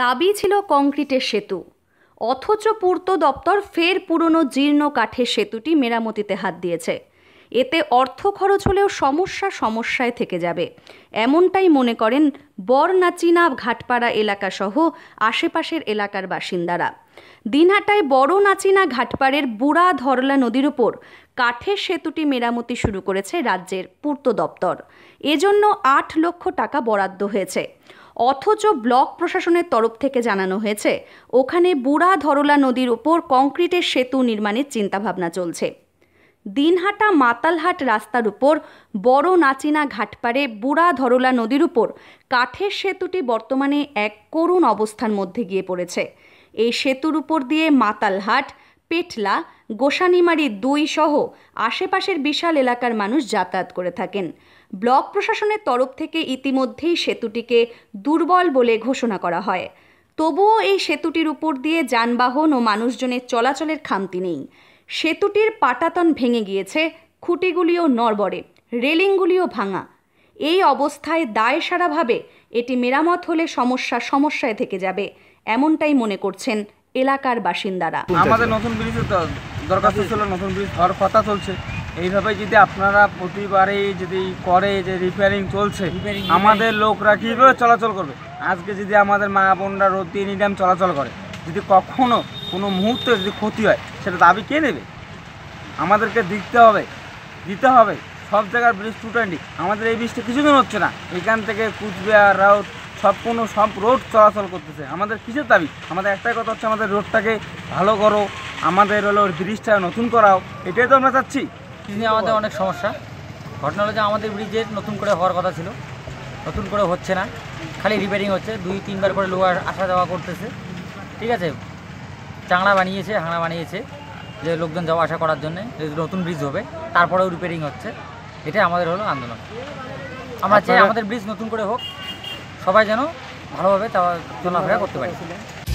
দাবি ছিল কংক্রিটের সেতু অথচ পূর্ত দপ্তর ফের পুরনো জীর্ণ কাঠের সেতুটি মেরামতিতে হাত দিয়েছে এতে অর্থ খরচ হলেও সমস্যা সমস্যায় থেকে যাবে এমনটাই মনে করেন বরনাচিনা ঘাটপাড়া এলাকাসহ আশেপাশের এলাকার বাসিন্দারা দিনহাটায় বড় নাচিনা ঘাটপাড়ের বুড়া ধরলা নদীর ওপর কাঠের সেতুটি মেরামতি শুরু করেছে রাজ্যের পূর্ত দপ্তর এজন্য আট লক্ষ টাকা বরাদ্দ হয়েছে অথচ ব্লক প্রশাসনের তরফ থেকে জানানো হয়েছে ওখানে বুড়া ধরলা নদীর উপর কংক্রিটের সেতু নির্মাণের চিন্তাভাবনা চলছে দিনহাটা মাতালহাট রাস্তার উপর বড় নাচিনা ঘাটপাড়ে বুড়া ধরলা নদীর উপর কাঠের সেতুটি বর্তমানে এক করুণ অবস্থার মধ্যে গিয়ে পড়েছে এই সেতুর উপর দিয়ে মাতালহাট পেটলা গোসানিমারি দুই সহ আশেপাশের বিশাল এলাকার মানুষ যাতায়াত করে থাকেন ব্লক প্রশাসনের তরফ থেকে ইতিমধ্যেই সেতুটিকে দুর্বল বলে ঘোষণা করা হয় তবুও এই সেতুটির উপর দিয়ে যানবাহন ও মানুষজনের চলাচলের খামতি নেই সেতুটির পাটাতন ভেঙে গিয়েছে খুঁটিগুলিও নড়বড়ে রেলিংগুলিও ভাঙা এই অবস্থায় দায়সারাভাবে এটি মেরামত হলে সমস্যা সমস্যায় থেকে যাবে এমনটাই মনে করছেন এলাকার বাসিন্দারা আমাদের নতুন ব্রিজ দরখাস্ত ছিল নতুন ব্রিজ হওয়ার কথা চলছে এইভাবে যদি আপনারা প্রতিবারে যদি করে যে রিপেয়ারিং চলছে আমাদের লোকরা কীভাবে চলাচল করবে আজকে যদি আমাদের মা বোনরা রোদ দিয়ে নিলাম চলাচল করে যদি কখনো কোনো মুহূর্তে যদি ক্ষতি হয় সেটা দাবি কে নেবে আমাদেরকে দিতে হবে দিতে হবে সব জায়গার ব্রিজ টু টোয়েন্টি আমাদের এই ব্রিজটা কিছুদিন হচ্ছে না এখান থেকে কুচবিহার রাউট সব কোনো সব রোড চলাচল করতেছে আমাদের কিসের দাবি আমাদের একটাই কথা হচ্ছে আমাদের রোডটাকে ভালো করো আমাদের হলো ব্রিজটা নতুন করাও এটাই তো আমরা চাচ্ছি আমাদের অনেক সমস্যা ঘটনা হলো যে আমাদের ব্রিজের নতুন করে হওয়ার কথা ছিল নতুন করে হচ্ছে না খালি রিপেয়ারিং হচ্ছে দুই তিনবার করে লোহার আসা যাওয়া করতেছে ঠিক আছে চাংড়া বানিয়েছে হাঙড়া বানিয়েছে যে লোকজন যাওয়া আসা করার যে নতুন ব্রিজ হবে তারপরেও রিপেয়ারিং হচ্ছে এটা আমাদের হলো আন্দোলন আমরা চাই আমাদের ব্রিজ নতুন করে হোক সবাই যেন ভালোভাবে তারা চলাফেরা করতে পারে